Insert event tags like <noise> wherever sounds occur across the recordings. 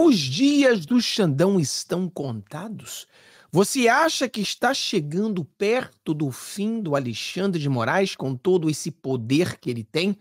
Os dias do Xandão estão contados? Você acha que está chegando perto do fim do Alexandre de Moraes com todo esse poder que ele tem?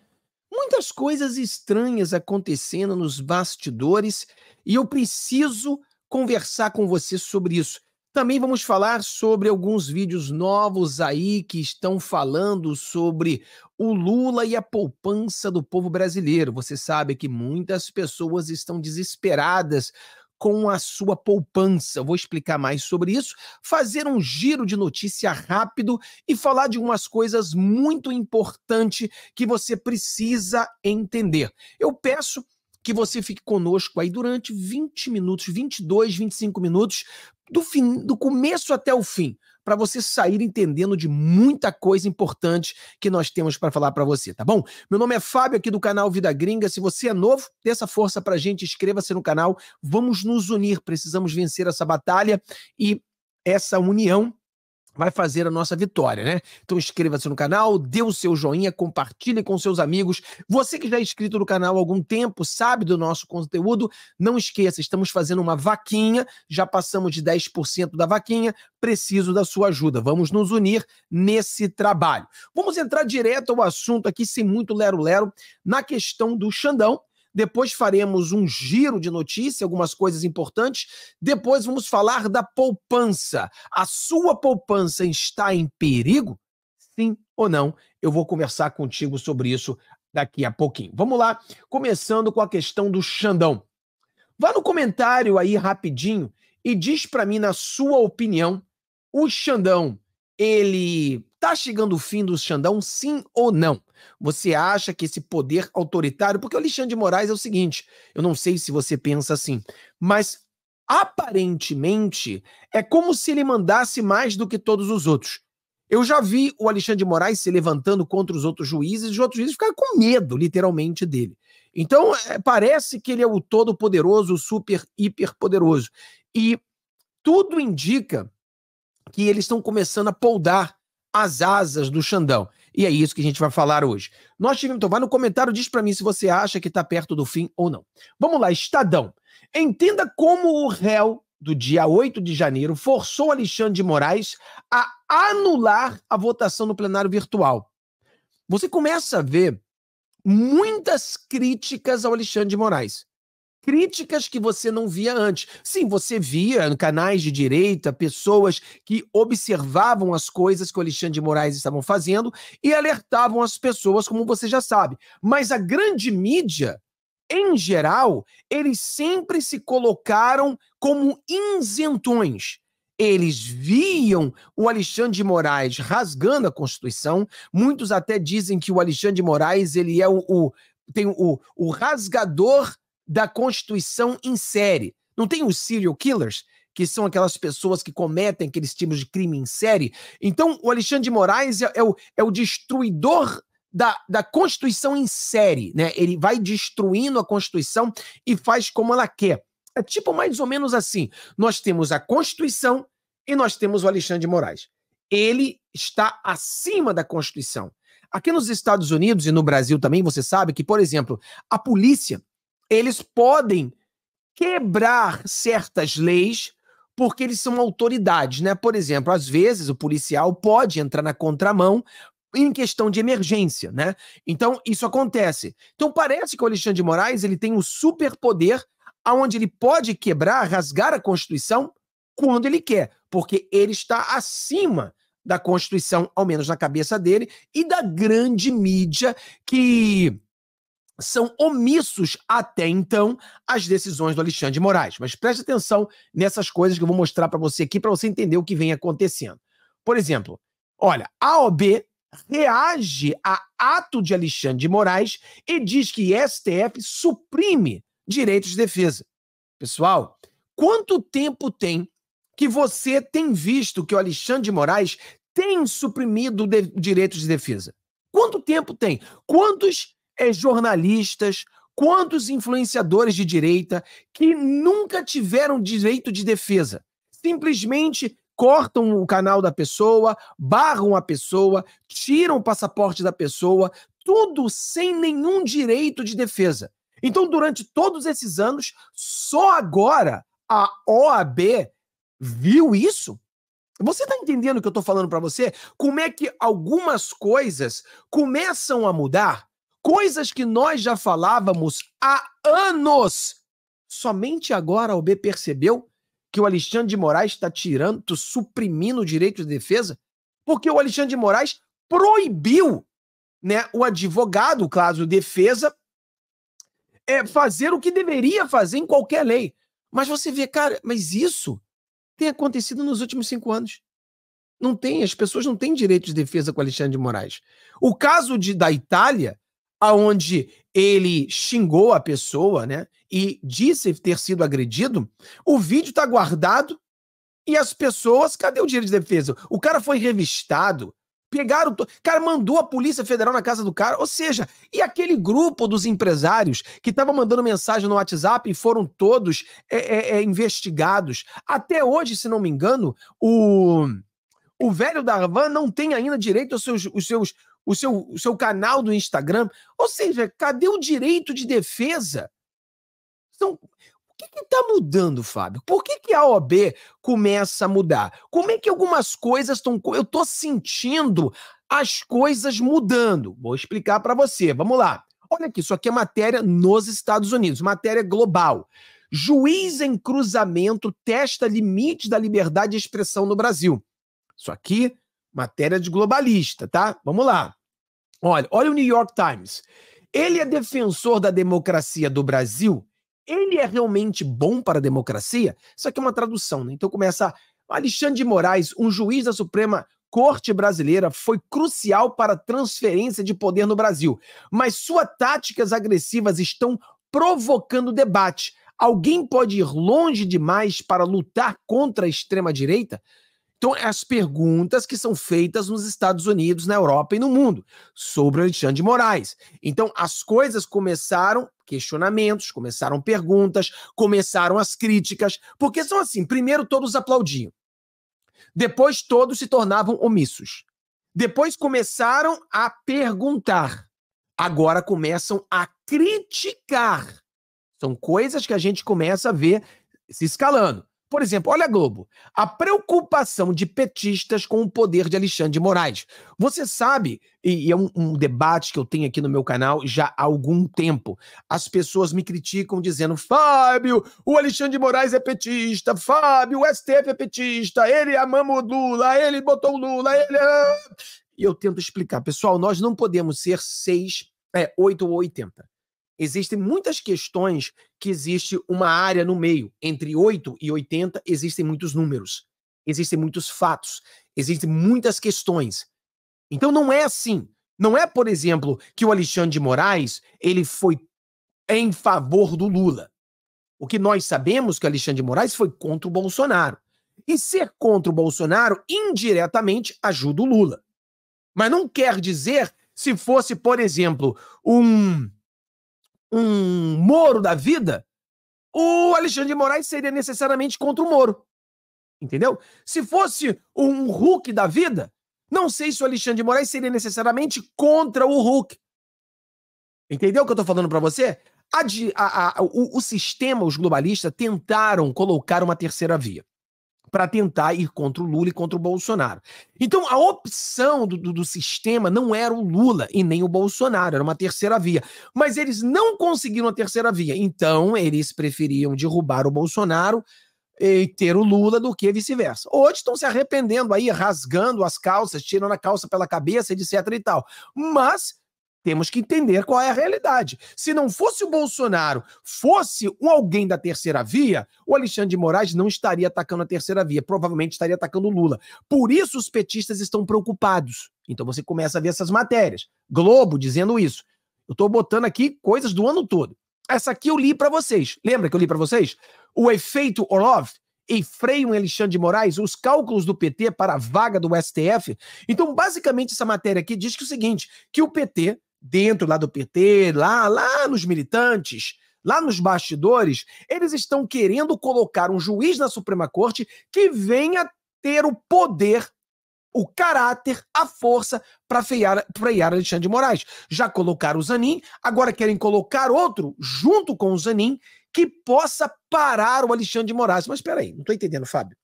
Muitas coisas estranhas acontecendo nos bastidores e eu preciso conversar com você sobre isso. Também vamos falar sobre alguns vídeos novos aí que estão falando sobre o Lula e a poupança do povo brasileiro. Você sabe que muitas pessoas estão desesperadas com a sua poupança. Vou explicar mais sobre isso, fazer um giro de notícia rápido e falar de umas coisas muito importantes que você precisa entender. Eu peço que você fique conosco aí durante 20 minutos, 22, 25 minutos, do, fim, do começo até o fim, para você sair entendendo de muita coisa importante que nós temos para falar para você, tá bom? Meu nome é Fábio, aqui do canal Vida Gringa. Se você é novo, dê essa força para a gente, inscreva-se no canal. Vamos nos unir, precisamos vencer essa batalha e essa união vai fazer a nossa vitória, né? Então inscreva-se no canal, dê o seu joinha, compartilhe com seus amigos. Você que já é inscrito no canal há algum tempo, sabe do nosso conteúdo, não esqueça, estamos fazendo uma vaquinha, já passamos de 10% da vaquinha, preciso da sua ajuda. Vamos nos unir nesse trabalho. Vamos entrar direto ao assunto aqui, sem muito lero-lero, na questão do Xandão, depois faremos um giro de notícia, algumas coisas importantes. Depois vamos falar da poupança. A sua poupança está em perigo? Sim ou não? Eu vou conversar contigo sobre isso daqui a pouquinho. Vamos lá, começando com a questão do Xandão. Vá no comentário aí rapidinho e diz para mim, na sua opinião, o Xandão ele tá chegando o fim do Xandão, sim ou não? Você acha que esse poder autoritário, porque o Alexandre de Moraes é o seguinte, eu não sei se você pensa assim, mas aparentemente é como se ele mandasse mais do que todos os outros. Eu já vi o Alexandre de Moraes se levantando contra os outros juízes, e os outros juízes ficaram com medo, literalmente, dele. Então, é, parece que ele é o todo-poderoso, o super, hiper poderoso. E tudo indica que eles estão começando a poldar as asas do Xandão. E é isso que a gente vai falar hoje. Nós tivemos, então, vai no comentário, diz para mim se você acha que está perto do fim ou não. Vamos lá, Estadão. Entenda como o réu do dia 8 de janeiro forçou Alexandre de Moraes a anular a votação no plenário virtual. Você começa a ver muitas críticas ao Alexandre de Moraes críticas que você não via antes. Sim, você via no canais de direita pessoas que observavam as coisas que o Alexandre de Moraes estavam fazendo e alertavam as pessoas, como você já sabe. Mas a grande mídia, em geral, eles sempre se colocaram como isentões eles viam o Alexandre de Moraes rasgando a Constituição. Muitos até dizem que o Alexandre de Moraes ele é o, o tem o, o rasgador da Constituição em série, Não tem os serial killers, que são aquelas pessoas que cometem aqueles tipos de crime em série. Então, o Alexandre de Moraes é, é o, é o destruidor da, da Constituição em série, né? Ele vai destruindo a Constituição e faz como ela quer. É tipo mais ou menos assim: nós temos a Constituição e nós temos o Alexandre de Moraes. Ele está acima da Constituição. Aqui nos Estados Unidos e no Brasil também, você sabe que, por exemplo, a polícia eles podem quebrar certas leis porque eles são autoridades, né? Por exemplo, às vezes o policial pode entrar na contramão em questão de emergência, né? Então isso acontece. Então parece que o Alexandre de Moraes ele tem um superpoder aonde ele pode quebrar, rasgar a Constituição quando ele quer, porque ele está acima da Constituição, ao menos na cabeça dele, e da grande mídia que são omissos até então as decisões do Alexandre de Moraes. Mas preste atenção nessas coisas que eu vou mostrar para você aqui para você entender o que vem acontecendo. Por exemplo, olha, a OB reage a ato de Alexandre de Moraes e diz que STF suprime direitos de defesa. Pessoal, quanto tempo tem que você tem visto que o Alexandre de Moraes tem suprimido de direitos de defesa? Quanto tempo tem? Quantos é jornalistas, quantos influenciadores de direita que nunca tiveram direito de defesa. Simplesmente cortam o canal da pessoa, barram a pessoa, tiram o passaporte da pessoa, tudo sem nenhum direito de defesa. Então, durante todos esses anos, só agora a OAB viu isso? Você está entendendo o que eu estou falando para você? Como é que algumas coisas começam a mudar coisas que nós já falávamos há anos. Somente agora a OB percebeu que o Alexandre de Moraes está tirando, suprimindo o direito de defesa, porque o Alexandre de Moraes proibiu né, o advogado, o caso defesa, é, fazer o que deveria fazer em qualquer lei. Mas você vê, cara, mas isso tem acontecido nos últimos cinco anos. Não tem, as pessoas não têm direito de defesa com Alexandre de Moraes. O caso de, da Itália aonde ele xingou a pessoa, né? E disse ter sido agredido, o vídeo está guardado e as pessoas, cadê o direito de defesa? O cara foi revistado, pegaram, to... cara mandou a polícia federal na casa do cara, ou seja, e aquele grupo dos empresários que estava mandando mensagem no WhatsApp e foram todos é, é, é, investigados. Até hoje, se não me engano, o o velho da Havan não tem ainda direito aos seus, os seus o seu, o seu canal do Instagram. Ou seja, cadê o direito de defesa? Então, o que está mudando, Fábio? Por que, que a OB começa a mudar? Como é que algumas coisas estão. Eu estou sentindo as coisas mudando. Vou explicar para você. Vamos lá. Olha aqui, isso aqui é matéria nos Estados Unidos, matéria global. Juiz em cruzamento testa limites da liberdade de expressão no Brasil. Isso aqui, matéria de globalista, tá? Vamos lá. Olha, olha o New York Times. Ele é defensor da democracia do Brasil? Ele é realmente bom para a democracia? Isso aqui é uma tradução, né? Então começa Alexandre de Moraes, um juiz da Suprema Corte Brasileira, foi crucial para a transferência de poder no Brasil, mas suas táticas agressivas estão provocando debate. Alguém pode ir longe demais para lutar contra a extrema-direita? Então, é as perguntas que são feitas nos Estados Unidos, na Europa e no mundo sobre Alexandre de Moraes. Então, as coisas começaram questionamentos, começaram perguntas, começaram as críticas, porque são assim: primeiro todos aplaudiam, depois todos se tornavam omissos, depois começaram a perguntar, agora começam a criticar. São coisas que a gente começa a ver se escalando. Por exemplo, olha a Globo. A preocupação de petistas com o poder de Alexandre de Moraes. Você sabe, e, é um, um, debate que eu tenho aqui no meu canal já há algum tempo. As pessoas me criticam dizendo: Fábio, o Alexandre de Moraes é petista, Fábio, o STF é petista, ele amamos o Lula, ele botou o Lula, ele. É e eu tento explicar, pessoal, nós não podemos ser seis, é, oito ou oitenta. Existem muitas questões que existe uma área no meio. Entre 8 e 80 existem muitos números, existem muitos fatos, existem muitas questões. Então não é assim. Não é, por exemplo, que o Alexandre de Moraes ele foi em favor do Lula. O que nós sabemos é que o Alexandre de Moraes foi contra o Bolsonaro. E ser contra o Bolsonaro indiretamente ajuda o Lula. Mas não quer dizer se fosse, por exemplo, um um Moro da vida, o Alexandre de Moraes seria necessariamente contra o Moro. Entendeu? Se fosse um Hulk da vida, não sei se o Alexandre de Moraes seria necessariamente contra o Hulk. Entendeu o que eu tô falando para você? A, a, a, o, o sistema, os globalistas, tentaram colocar uma terceira via para tentar ir contra o Lula e contra o Bolsonaro. Então, a opção do, do, do, sistema não era o Lula e nem o Bolsonaro, era uma terceira via. Mas eles não conseguiram a terceira via. Então, eles preferiam derrubar o Bolsonaro e ter o Lula do que vice-versa. Hoje estão se arrependendo aí, rasgando as calças, tirando a calça pela cabeça, etc e tal. Mas temos que entender qual é a realidade. Se não fosse o Bolsonaro, fosse um alguém da terceira via, o Alexandre de Moraes não estaria atacando a terceira via, provavelmente estaria atacando o Lula. Por isso os petistas estão preocupados. Então você começa a ver essas matérias. Globo dizendo isso. Eu estou botando aqui coisas do ano todo. Essa aqui eu li para vocês. Lembra que eu li para vocês? O efeito Orlov e freio em Alexandre de Moraes, os cálculos do PT para a vaga do STF. Então, basicamente, essa matéria aqui diz que é o seguinte, que o PT dentro lá do PT, lá, lá nos militantes, lá nos bastidores, eles estão querendo colocar um juiz na Suprema Corte que venha ter o poder o caráter, a força para frear, freiar Alexandre de Moraes. Já colocaram o Zanin, agora querem colocar outro junto com o Zanin que possa parar o Alexandre de Moraes. Mas espera aí, não estou entendendo, Fábio.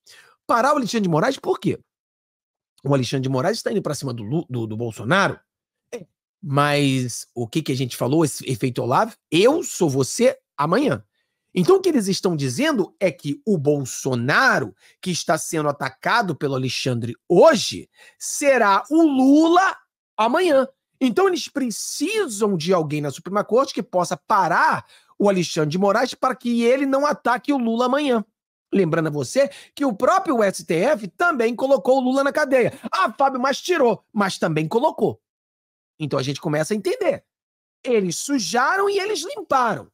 Parar o Alexandre de Moraes por quê? O Alexandre de Moraes está indo para cima do, do, do Bolsonaro mas o que, que a gente falou, esse efeito Olavo? Eu sou você amanhã. Então, o que eles estão dizendo é que o Bolsonaro, que está sendo atacado pelo Alexandre hoje, será o Lula amanhã. Então, eles precisam de alguém na Suprema Corte que possa parar o Alexandre de Moraes para que ele não ataque o Lula amanhã. Lembrando a você que o próprio STF também colocou o Lula na cadeia. Ah, Fábio, mas tirou, mas também colocou. Então a gente começa a entender. Eles sujaram e eles limparam.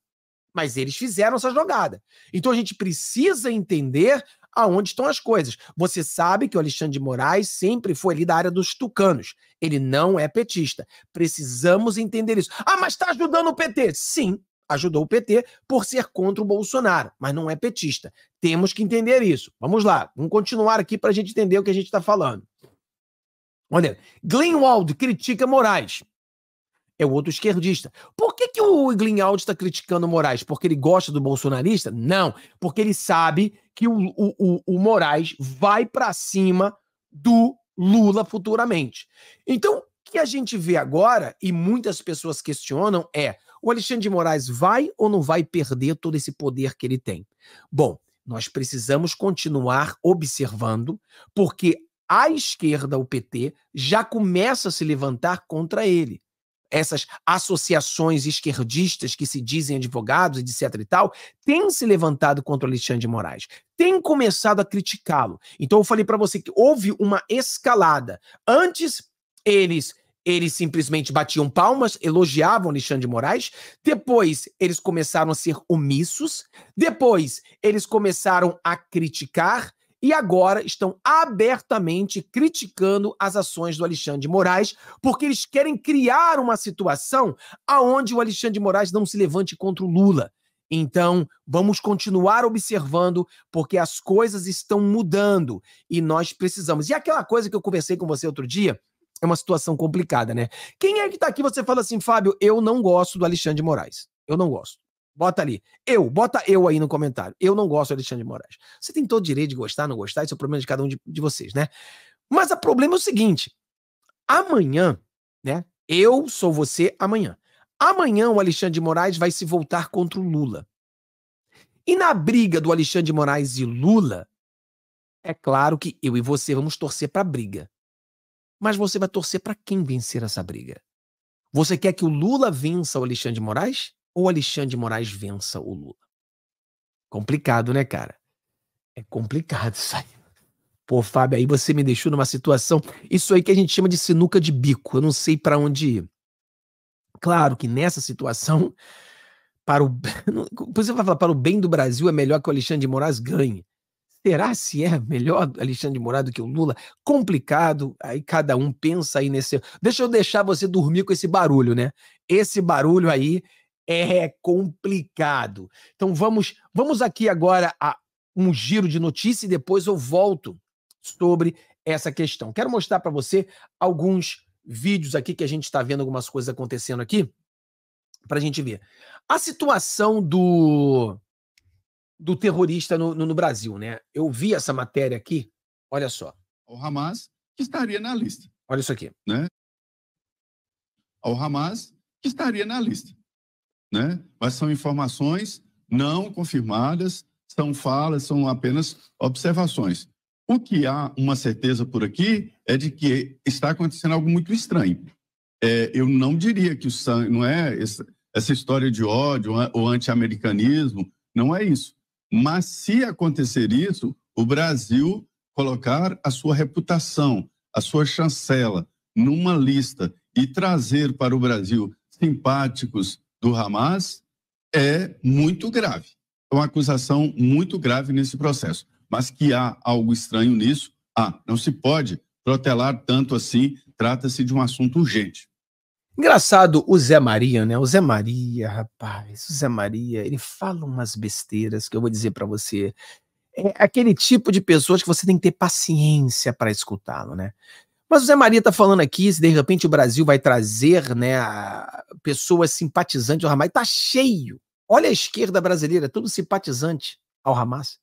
Mas eles fizeram essa jogada. Então a gente precisa entender aonde estão as coisas. Você sabe que o Alexandre de Moraes sempre foi ali da área dos tucanos. Ele não é petista. Precisamos entender isso. Ah, mas está ajudando o PT. Sim, ajudou o PT por ser contra o Bolsonaro, mas não é petista. Temos que entender isso. Vamos lá, vamos continuar aqui para a gente entender o que a gente está falando. Olha, Glenwald critica Moraes. É o outro esquerdista. Por que, que o Glenwald está criticando Moraes? Porque ele gosta do bolsonarista? Não. Porque ele sabe que o, o, o, o Moraes vai para cima do Lula futuramente. Então, o que a gente vê agora, e muitas pessoas questionam, é o Alexandre de Moraes vai ou não vai perder todo esse poder que ele tem? Bom, nós precisamos continuar observando, porque a esquerda, o PT, já começa a se levantar contra ele. Essas associações esquerdistas que se dizem advogados, etc. e tal, têm se levantado contra Alexandre de Moraes, têm começado a criticá-lo. Então eu falei para você que houve uma escalada. Antes, eles eles simplesmente batiam palmas, elogiavam Alexandre de Moraes. Depois, eles começaram a ser omissos. Depois, eles começaram a criticar e agora estão abertamente criticando as ações do Alexandre de Moraes, porque eles querem criar uma situação aonde o Alexandre de Moraes não se levante contra o Lula. Então, vamos continuar observando, porque as coisas estão mudando e nós precisamos. E aquela coisa que eu conversei com você outro dia, é uma situação complicada, né? Quem é que tá aqui você fala assim, Fábio, eu não gosto do Alexandre de Moraes. Eu não gosto. Bota ali. Eu, bota eu aí no comentário. Eu não gosto do Alexandre de Moraes. Você tem todo o direito de gostar, não gostar, isso é o problema de cada um de, de vocês, né? Mas o problema é o seguinte: amanhã, né? Eu sou você amanhã. Amanhã o Alexandre de Moraes vai se voltar contra o Lula. E na briga do Alexandre de Moraes e Lula, é claro que eu e você vamos torcer para a briga. Mas você vai torcer para quem vencer essa briga? Você quer que o Lula vença o Alexandre de Moraes? ou Alexandre de Moraes vença o Lula. Complicado, né, cara? É complicado isso aí. Pô, Fábio, aí você me deixou numa situação. Isso aí que a gente chama de sinuca de bico. Eu não sei para onde ir. Claro que nessa situação, para o. <laughs> Você vai falar, para o bem do Brasil, é melhor que o Alexandre de Moraes ganhe. Será se é melhor Alexandre de Moraes do que o Lula? Complicado, aí cada um pensa aí nesse. Deixa eu deixar você dormir com esse barulho, né? Esse barulho aí é complicado. Então vamos, vamos aqui agora a um giro de notícia e depois eu volto sobre essa questão. Quero mostrar para você alguns vídeos aqui que a gente está vendo algumas coisas acontecendo aqui para a gente ver a situação do do terrorista no, no, no, Brasil, né? Eu vi essa matéria aqui. Olha só. O Hamas estaria na lista. Olha isso aqui. Né? O Hamas estaria na lista né? mas são informações não confirmadas, são falas, são apenas observações. O que há uma certeza por aqui é de que está acontecendo algo muito estranho. É, eu não diria que o sangue, não é essa, essa história de ódio ou anti-americanismo, não é isso. Mas se acontecer isso, o Brasil colocar a sua reputação, a sua chancela numa lista e trazer para o Brasil simpáticos do Hamas é muito grave. É uma acusação muito grave nesse processo. Mas que há algo estranho nisso, ah, não se pode protelar tanto assim, trata-se de um assunto urgente. Engraçado o Zé Maria, né? O Zé Maria, rapaz, o Zé Maria, ele fala umas besteiras que eu vou dizer para você. É aquele tipo de pessoas que você tem que ter paciência para escutá-lo, né? Mas o Zé Maria está falando aqui se de repente o Brasil vai trazer né, pessoas simpatizantes ao Hamas. Está cheio. Olha a esquerda brasileira, é tudo simpatizante ao Hamas.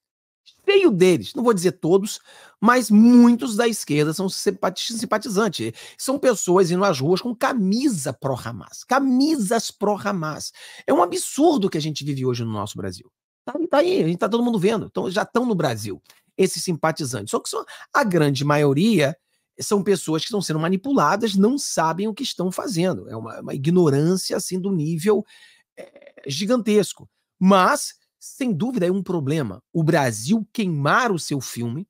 Cheio deles, não vou dizer todos, mas muitos da esquerda são simpatizantes. São pessoas indo às ruas com camisa pró-Hamas, camisas pró-Hamas. É um absurdo que a gente vive hoje no nosso Brasil. Tá, tá aí, a gente tá todo mundo vendo. Então, já estão no Brasil, esses simpatizantes. Só que só a grande maioria são pessoas que estão sendo manipuladas, não sabem o que estão fazendo. É uma, uma ignorância assim do nível é, gigantesco. Mas, sem dúvida, é um problema. O Brasil queimar o seu filme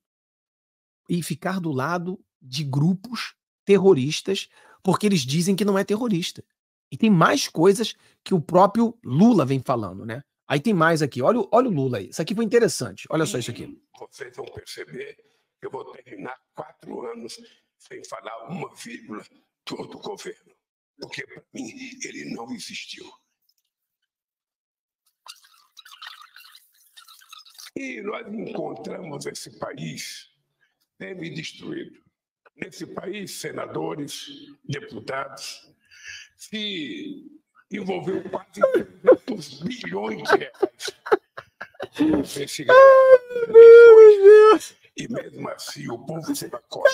e ficar do lado de grupos terroristas, porque eles dizem que não é terrorista. E tem mais coisas que o próprio Lula vem falando, né? Aí tem mais aqui. Olha, olha o Lula aí. Isso aqui foi interessante. Olha só isso aqui. Vocês vão perceber eu vou terminar quatro anos sem falar uma vírgula do outro governo, porque para mim ele não existiu. E nós encontramos esse país semi-destruído. Nesse país, senadores, deputados, se envolveu quase 300 bilhões de reais. meu Deus! E mesmo assim o povo se acorda.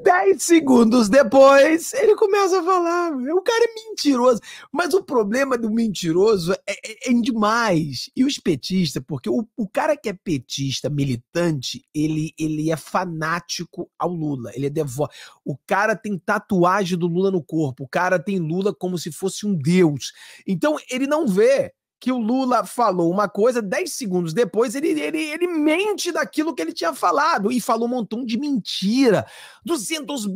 10 segundos depois, ele começa a falar. O cara é mentiroso. Mas o problema do mentiroso é, é, é demais. E os petistas, porque o, o, cara que é petista, militante, ele, ele é fanático ao Lula. Ele é devoto. O cara tem tatuagem do Lula no corpo. O cara tem Lula como se fosse um deus. Então, ele não vê que o Lula falou uma coisa, 10 segundos depois ele, ele, ele mente daquilo que ele tinha falado e falou um montão de mentira. 200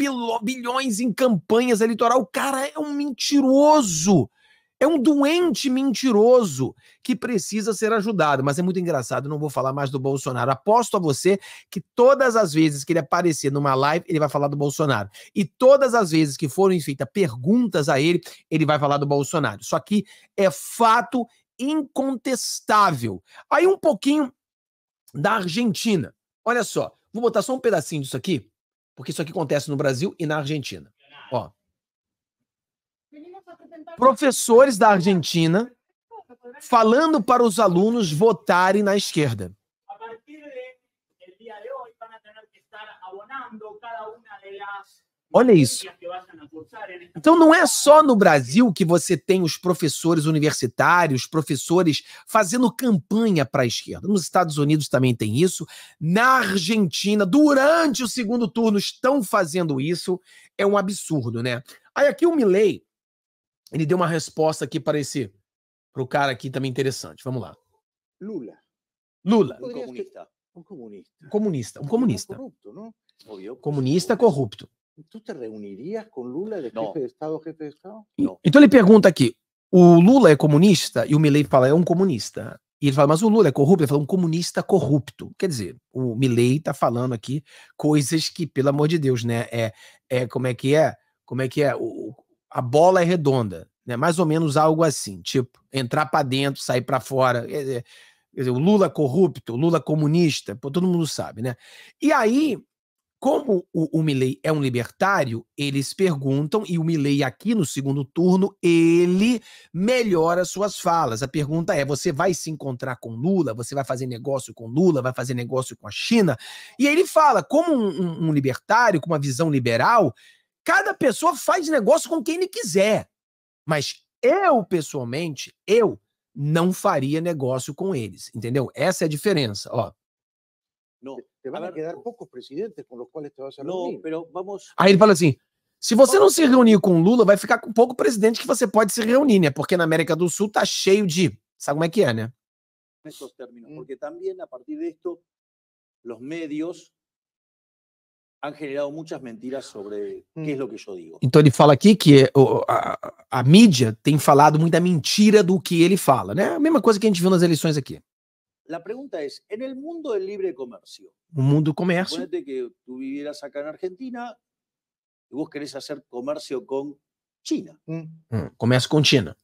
bilhões em campanhas eleitoral. O cara é um mentiroso. É um doente mentiroso que precisa ser ajudado. Mas é muito engraçado, não vou falar mais do Bolsonaro. Aposto a você que todas as vezes que ele aparecer numa live, ele vai falar do Bolsonaro. E todas as vezes que forem feitas perguntas a ele, ele vai falar do Bolsonaro. Isso aqui é fato incontestável. Aí um pouquinho da Argentina. Olha só, vou botar só um pedacinho disso aqui, porque isso aqui acontece no Brasil e na Argentina. Ó. Professores da Argentina falando para os alunos votarem na esquerda. A partir de, dia de hoje, vão ter que estar abonando cada uma das Olha isso. Então não é só no Brasil que você tem os professores universitários, professores fazendo campanha para a esquerda. Nos Estados Unidos também tem isso. Na Argentina, durante o segundo turno, estão fazendo isso. É um absurdo, né? Aí aqui o Milley, ele deu uma resposta aqui para esse para o cara aqui também interessante. Vamos lá. Lula. Lula. Um comunista. Um comunista. Um comunista. Um comunista. Um corrupto, não? Comunista corrupto tu te reunirias com Lula de jefe de Estado, jefe de Estado? Então ele pergunta aqui: o Lula é comunista? E o Milley fala: é um comunista. E ele fala, mas o Lula é corrupto? Ele fala, um comunista corrupto. Quer dizer, o Milley tá falando aqui coisas que, pelo amor de Deus, né? É, é como é que é? Como é que é? O, a bola é redonda, né? Mais ou menos algo assim, tipo, entrar para dentro, sair para fora. quer dizer, o Lula corrupto, o Lula comunista, pô, todo mundo sabe, né? E aí como o, o Milley é um libertário, eles perguntam, e o Milley aqui no segundo turno, ele melhora suas falas. A pergunta é: você vai se encontrar com Lula? Você vai fazer negócio com Lula? Vai fazer negócio com a China? E aí ele fala, como um, um, um libertário, com uma visão liberal, cada pessoa faz negócio com quem ele quiser. Mas eu, pessoalmente, eu não faria negócio com eles, entendeu? Essa é a diferença, ó. Não te van a, a quedar pocos presidentes com os quais te vas a reunir. Não, vamos... Aí ele fala assim, se você não se reunir com Lula, vai ficar com pouco presidente que você pode se reunir, né? Porque na América do Sul tá cheio de... Sabe como é que é, né? Nesses términos, mm. porque também, a partir disto, os han muitas mentiras sobre mm. o que é o que eu digo. Então ele fala aqui que eh, a, a, a, mídia tem falado muita mentira do que ele fala, né? A mesma coisa que a gente viu nas eleições aqui. La pregunta es, en el mundo del libre comercio, un mundo comercio. Suponete que tú vivieras acá en Argentina y vos querés hacer comercio con China. Mm. Mm, comercio con China.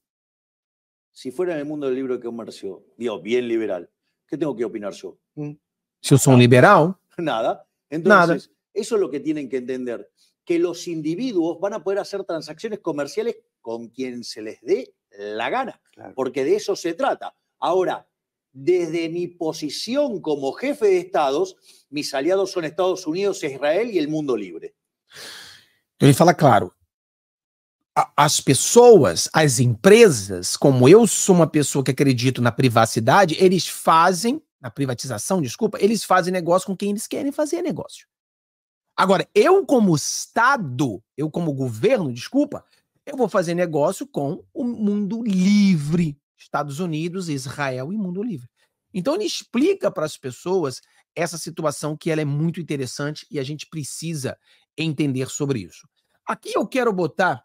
Si fuera en el mundo del libre comercio, digo, bien liberal, ¿qué tengo que opinar yo? Si mm. yo soy un liberal. <laughs> Nada. Entonces, eso es lo que tienen que entender, que los individuos van a poder hacer transacciones comerciales con quien se les dé la gana, porque de eso se trata. Ahora, desde mi posición como jefe de estados, mis aliados son Estados Unidos, Israel e o mundo livre. Ele fala claro. As pessoas, as empresas, como eu sou uma pessoa que acredito na privacidade, eles fazem, na privatização, desculpa, eles fazem negócio com quem eles querem fazer negócio. Agora, eu como Estado, eu como governo, desculpa, eu vou fazer negócio com o mundo livre, Estados Unidos, Israel e mundo livre. Então ele explica para as pessoas essa situação que ela é muito interessante e a gente precisa entender sobre isso. Aqui eu quero botar,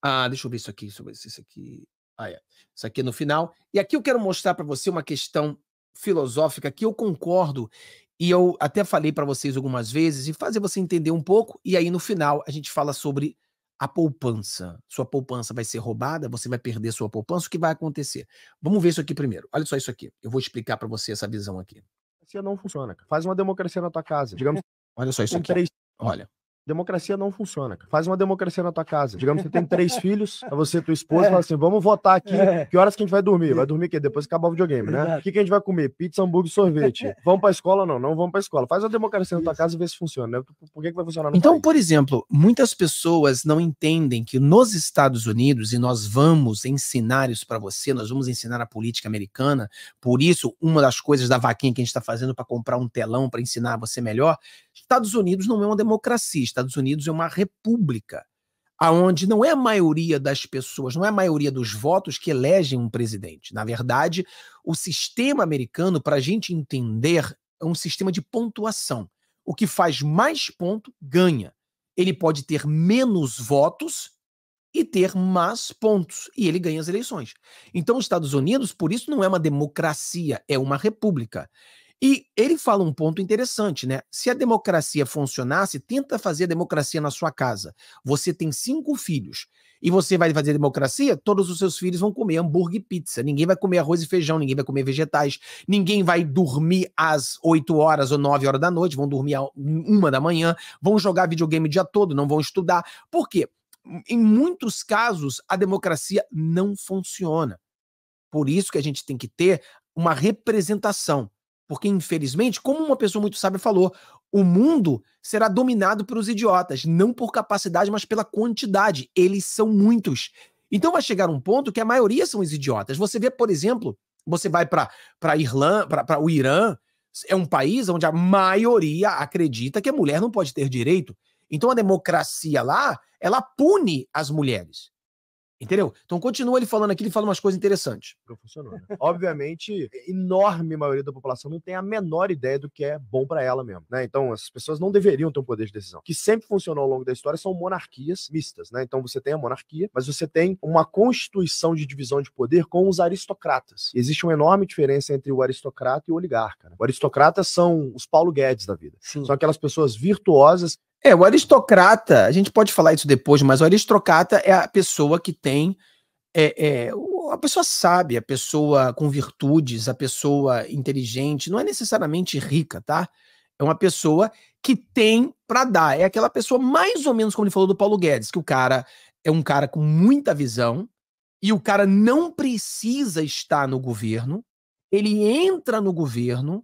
ah, deixa eu ver isso aqui, isso aqui, ah, é. isso aqui é no final. E aqui eu quero mostrar para você uma questão filosófica que eu concordo e eu até falei para vocês algumas vezes e fazer você entender um pouco. E aí no final a gente fala sobre a poupança, sua poupança vai ser roubada, você vai perder sua poupança, o que vai acontecer? Vamos ver isso aqui primeiro. Olha só isso aqui. Eu vou explicar para você essa visão aqui. Democracia não funciona. Faz uma democracia na tua casa. Digamos. Olha só isso aqui. Olha, Democracia não funciona. Faz uma democracia na tua casa. Digamos que você tem três <laughs> filhos, é você e tua esposa, é. fala assim: vamos votar aqui. É. Que horas que a gente vai dormir? Vai dormir que Depois que acabar o videogame, né? O que, que a gente vai comer? Pizza, hambúrguer, sorvete. <laughs> vamos pra escola? Não, não vamos pra escola. Faz uma democracia na tua casa e vê se funciona. Né? Por que, que vai funcionar Então, país? por exemplo, muitas pessoas não entendem que nos Estados Unidos, e nós vamos ensinar isso para você, nós vamos ensinar a política americana. Por isso, uma das coisas da vaquinha que a gente está fazendo para comprar um telão para ensinar você melhor, Estados Unidos não é uma democracia. Estados Unidos é uma república, aonde não é a maioria das pessoas, não é a maioria dos votos que elegem um presidente. Na verdade, o sistema americano, para a gente entender, é um sistema de pontuação. O que faz mais ponto ganha. Ele pode ter menos votos e ter mais pontos, e ele ganha as eleições. Então, os Estados Unidos, por isso, não é uma democracia, é uma república. E ele fala um ponto interessante, né? Se a democracia funcionasse, tenta fazer a democracia na sua casa. Você tem cinco filhos e você vai fazer democracia, todos os seus filhos vão comer hambúrguer e pizza. Ninguém vai comer arroz e feijão, ninguém vai comer vegetais, ninguém vai dormir às 8 horas ou 9 horas da noite, vão dormir à uma da manhã, vão jogar videogame o dia todo, não vão estudar. Por quê? Em muitos casos, a democracia não funciona. Por isso que a gente tem que ter uma representação. Porque, infelizmente, como uma pessoa muito sábia falou, o mundo será dominado pelos idiotas, não por capacidade, mas pela quantidade. Eles são muitos. Então vai chegar um ponto que a maioria são os idiotas. Você vê, por exemplo, você vai para Irlanda, para o Irã, é um país onde a maioria acredita que a mulher não pode ter direito. Então a democracia lá, ela pune as mulheres. Entendeu? Então continua ele falando aqui, ele fala umas coisas interessantes. funcionou, né? <laughs> Obviamente, enorme maioria da população não tem a menor ideia do que é bom para ela mesmo, né? Então as pessoas não deveriam ter um poder de decisão. O que sempre funcionou ao longo da história são monarquias mistas, né? Então você tem a monarquia, mas você tem uma constituição de divisão de poder com os aristocratas. Existe uma enorme diferença entre o aristocrata e o oligarca. Né? O aristocrata são os Paulo Guedes da vida. Sim. São aquelas pessoas virtuosas é, o aristocrata, a gente pode falar isso depois, mas o aristocrata é a pessoa que tem. É, é, a pessoa sabe, a pessoa com virtudes, a pessoa inteligente, não é necessariamente rica, tá? É uma pessoa que tem para dar. É aquela pessoa, mais ou menos como ele falou do Paulo Guedes, que o cara é um cara com muita visão e o cara não precisa estar no governo, ele entra no governo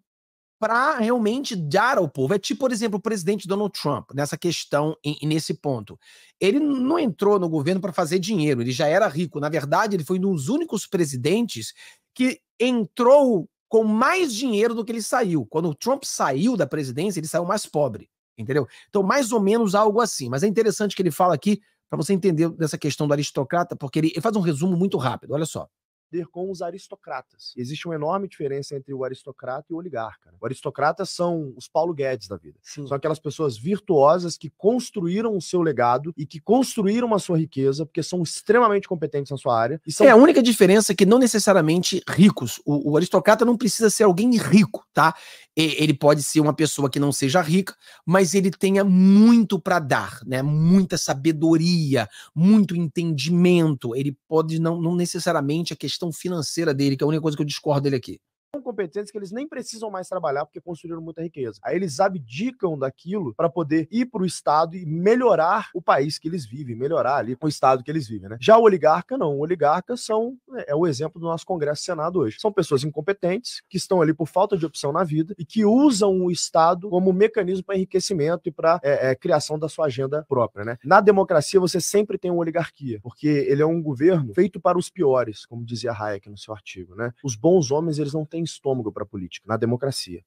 para realmente dar ao povo. É tipo, por exemplo, o presidente Donald Trump, nessa questão e nesse ponto. Ele não entrou no governo para fazer dinheiro, ele já era rico. Na verdade, ele foi um dos únicos presidentes que entrou com mais dinheiro do que ele saiu. Quando o Trump saiu da presidência, ele saiu mais pobre, entendeu? Então, mais ou menos algo assim. Mas é interessante que ele fala aqui, para você entender dessa questão do aristocrata, porque ele, ele faz um resumo muito rápido, olha só poder com os aristocratas. E existe uma enorme diferença entre o aristocrata e o oligarca. Né? O aristocrata são os Paulo Guedes da vida. Sim. São aquelas pessoas virtuosas que construíram o seu legado e que construíram a sua riqueza, porque são extremamente competentes na sua área. São... É a única diferença é que não necessariamente ricos. O, o aristocrata não precisa ser alguém rico, tá? ele pode ser uma pessoa que não seja rica, mas ele tenha muito para dar, né? Muita sabedoria, muito entendimento. Ele pode não, não necessariamente a questão questão financeira dele, que é a única coisa que eu discordo dele aqui competentes que eles nem precisam mais trabalhar porque construíram muita riqueza. Aí eles abdicam daquilo para poder ir para o Estado e melhorar o país que eles vivem, melhorar ali o Estado que eles vivem, né? Já o oligarca, não. O oligarca são, né, é o exemplo do nosso Congresso e Senado hoje. São pessoas incompetentes que estão ali por falta de opção na vida e que usam o Estado como mecanismo para enriquecimento e para é, é, criação da sua agenda própria, né? Na democracia você sempre tem uma oligarquia, porque ele é um governo feito para os piores, como dizia Hayek no seu artigo, né? Os bons homens, eles não têm estômago para política, na democracia.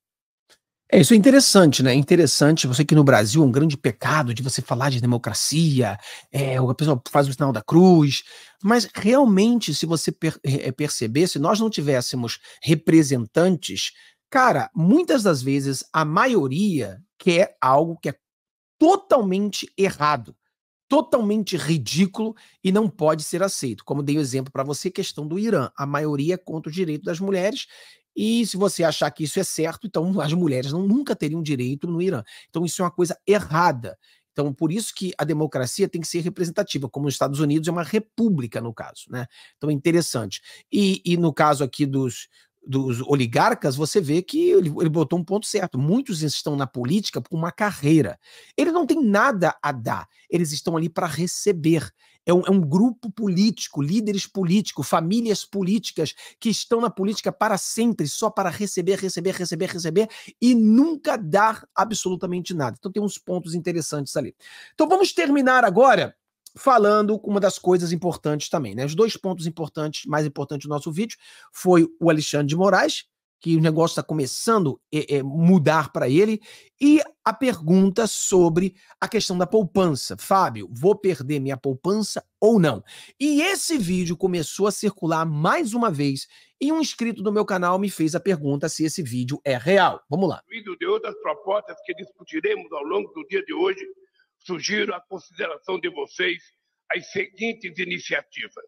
É, isso é interessante, né? É interessante você que no Brasil é um grande pecado de você falar de democracia, é, a pessoa faz o sinal da cruz, mas realmente, se você per é, é, perceber, se nós não tivéssemos representantes, cara, muitas das vezes a maioria quer algo que é totalmente errado, totalmente ridículo e não pode ser aceito. Como dei o exemplo para você, questão do Irã. A maioria é contra o direito das mulheres e se você achar que isso é certo, então <laughs> as mulheres não, nunca teriam direito no Irã. Então isso é uma coisa errada. Então, por isso que a democracia tem que ser representativa, como os Estados Unidos é uma república, no caso. Né? Então, é interessante. E, e no caso aqui dos, dos oligarcas, você vê que ele, ele botou um ponto certo. Muitos estão na política por uma carreira. Ele não tem nada a dar, eles estão ali para receber. É um, é um, grupo político, líderes políticos, famílias políticas que estão na política para sempre, só para receber, receber, receber, receber e nunca dar absolutamente nada. Então tem uns pontos interessantes ali. Então vamos terminar agora falando uma das coisas importantes também, né? Os dois pontos importantes, mais importantes do nosso vídeo, foi o Alexandre de Moraes, que o negócio está começando a é, é, mudar para ele, e a pergunta sobre a questão da poupança. Fábio, vou perder minha poupança ou não? E esse vídeo começou a circular mais uma vez, e um inscrito do meu canal me fez a pergunta se esse vídeo é real. Vamos lá. Vídeo de outras propostas que discutiremos ao longo do dia de hoje sugiro à consideração de vocês as seguintes iniciativas.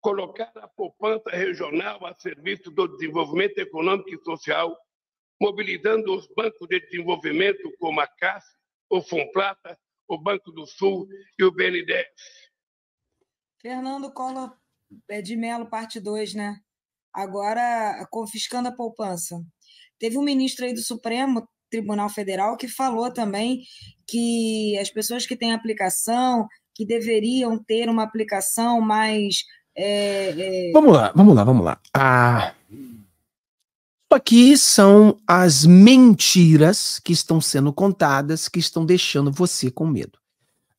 Colocar a poupança regional a serviço do desenvolvimento econômico e social, mobilizando os bancos de desenvolvimento como a CAF, o Fomplata, o Banco do Sul e o BNDES. Fernando Collor é, de Melo, parte 2, né? Agora confiscando a poupança. Teve um ministro aí do Supremo Tribunal Federal, que falou também que as pessoas que têm aplicação, que deveriam ter uma aplicação mais. É, é... Vamos lá, vamos lá, vamos lá. Ah, aqui são as mentiras que estão sendo contadas, que estão deixando você com medo.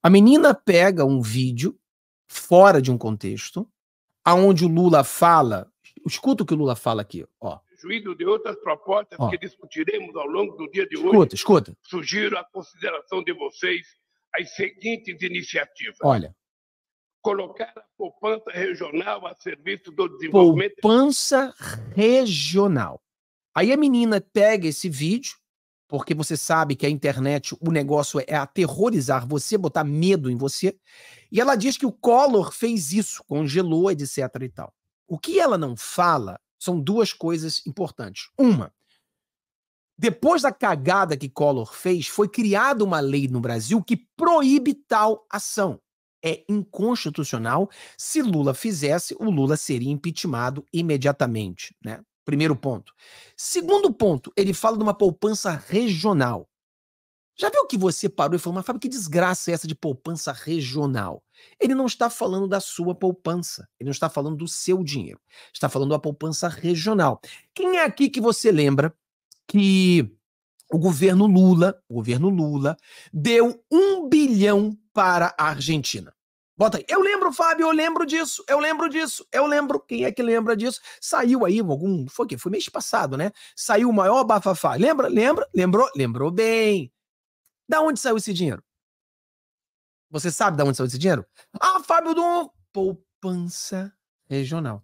A menina pega um vídeo fora de um contexto, aonde o Lula fala, escuta o que o Lula fala aqui, ó prejuízo de outras propostas que discutiremos ao longo do dia de escuta, hoje, escuta. sugiro a consideração de vocês as seguintes iniciativas. Olha. Colocar a poupança regional a serviço do desenvolvimento. Poupança regional. Aí a menina pega esse vídeo, porque você sabe que a internet, o negócio é aterrorizar você, botar medo em você. E ela diz que o Collor fez isso, congelou, etc e tal. O que ela não fala são duas coisas importantes. Uma, depois da cagada que Collor fez, foi criada uma lei no Brasil que proíbe tal ação. É inconstitucional. Se Lula fizesse, o Lula seria impeachmentado imediatamente, né? Primeiro ponto. Segundo ponto, ele fala de uma poupança regional. Já viu que você parou e falou, mas Fábio, que desgraça é essa de poupança regional? Ele não está falando da sua poupança, ele não está falando do seu dinheiro, está falando da poupança regional. Quem é aqui que você lembra que o governo Lula, o governo Lula, deu um bilhão para a Argentina? Bota aí. Eu lembro, Fábio, eu lembro disso, eu lembro disso, eu lembro. Quem é que lembra disso? Saiu aí algum. Foi que Foi mês passado, né? Saiu o maior bafafá. Lembra? Lembra? Lembrou? Lembrou bem. Da onde saiu esse dinheiro? Você sabe da onde saiu esse dinheiro? Ah, Fábio, do poupança regional.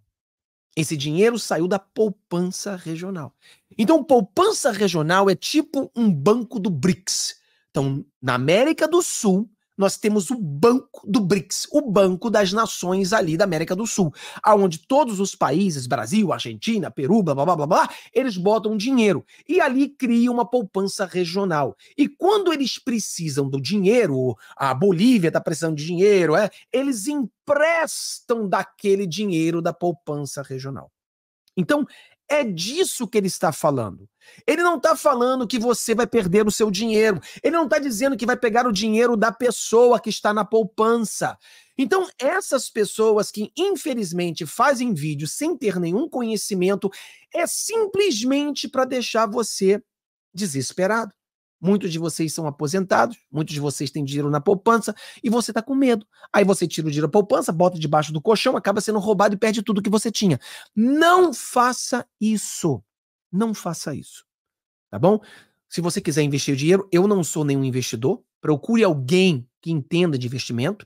Esse dinheiro saiu da poupança regional. Então, poupança regional é tipo um banco do BRICS. Então, na América do Sul, nós temos o banco do BRICS, o banco das nações ali da América do Sul, aonde todos os países, Brasil, Argentina, Peru, blá, blá, blá, blá, blá, eles botam dinheiro e ali cria uma poupança regional. E quando eles precisam do dinheiro, a Bolívia está precisando de dinheiro, é, eles emprestam daquele dinheiro da poupança regional. Então, é disso que ele está falando. Ele não está falando que você vai perder o seu dinheiro. Ele não está dizendo que vai pegar o dinheiro da pessoa que está na poupança. Então, essas pessoas que infelizmente fazem vídeo sem ter nenhum conhecimento é simplesmente para deixar você desesperado. Muitos de vocês são aposentados, muitos de vocês têm dinheiro na poupança e você está com medo. Aí você tira o dinheiro da poupança, bota debaixo do colchão, acaba sendo roubado e perde tudo que você tinha. Não faça isso. Não faça isso. Tá bom? Se você quiser investir dinheiro, eu não sou nenhum investidor. Procure alguém que entenda de investimento.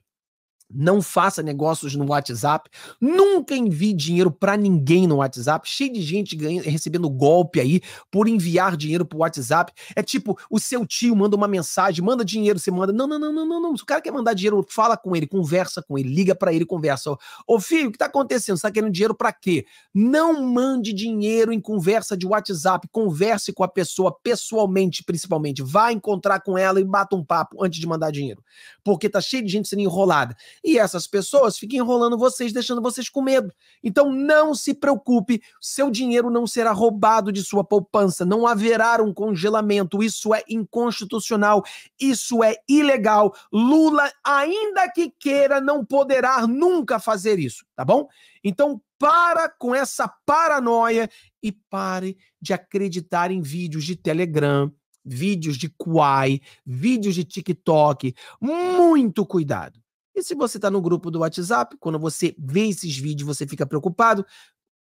Não faça negócios no WhatsApp. Nunca envie dinheiro para ninguém no WhatsApp. Cheio de gente ganha, recebendo golpe aí por enviar dinheiro pro WhatsApp. É tipo, o seu tio manda uma mensagem, manda dinheiro, você manda. Não, não, não, não, não, não. Se o cara quer mandar dinheiro, fala com ele, conversa com ele, liga para ele, conversa. Ô, oh, filho, o que tá acontecendo? Você tá querendo dinheiro para quê? Não mande dinheiro em conversa de WhatsApp. Converse com a pessoa pessoalmente, principalmente. Vá encontrar com ela e bata um papo antes de mandar dinheiro porque tá cheio de gente sendo enrolada. E essas pessoas ficam enrolando vocês, deixando vocês com medo. Então não se preocupe, seu dinheiro não será roubado de sua poupança, não haverá um congelamento. Isso é inconstitucional, isso é ilegal. Lula, ainda que queira, não poderá nunca fazer isso, tá bom? Então para com essa paranoia e pare de acreditar em vídeos de Telegram vídeos de Kwai, vídeos de TikTok. Muito cuidado. E se você está no grupo do WhatsApp, quando você vê esses vídeos, você fica preocupado,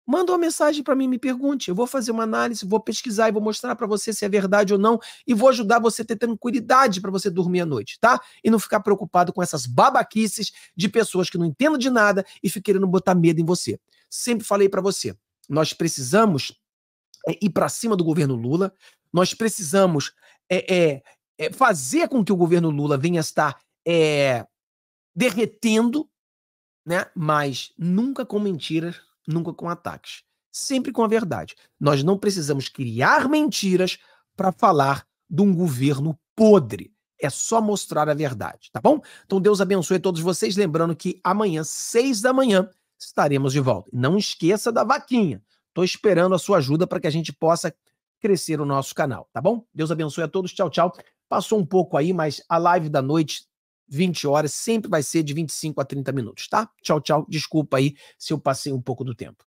manda uma mensagem para mim, me pergunte. Eu vou fazer uma análise, vou pesquisar e vou mostrar para você se é verdade ou não e vou ajudar você a ter tranquilidade para você dormir à noite, tá? E não ficar preocupado com essas babaquices de pessoas que não entendem de nada e ficam querendo botar medo em você. Sempre falei para você, nós precisamos é, ir para cima do governo Lula, nós precisamos é, é, é, fazer com que o governo Lula venha estar é, derretendo, né? mas nunca com mentiras, nunca com ataques. Sempre com a verdade. Nós não precisamos criar mentiras para falar de um governo podre. É só mostrar a verdade, tá bom? Então Deus abençoe todos vocês. Lembrando que amanhã, seis da manhã, estaremos de volta. Não esqueça da vaquinha. Estou esperando a sua ajuda para que a gente possa crescer o nosso canal, tá bom? Deus abençoe a todos. Tchau, tchau. Passou um pouco aí, mas a live da noite, 20 horas, sempre vai ser de 25 a 30 minutos, tá? Tchau, tchau. Desculpa aí se eu passei um pouco do tempo.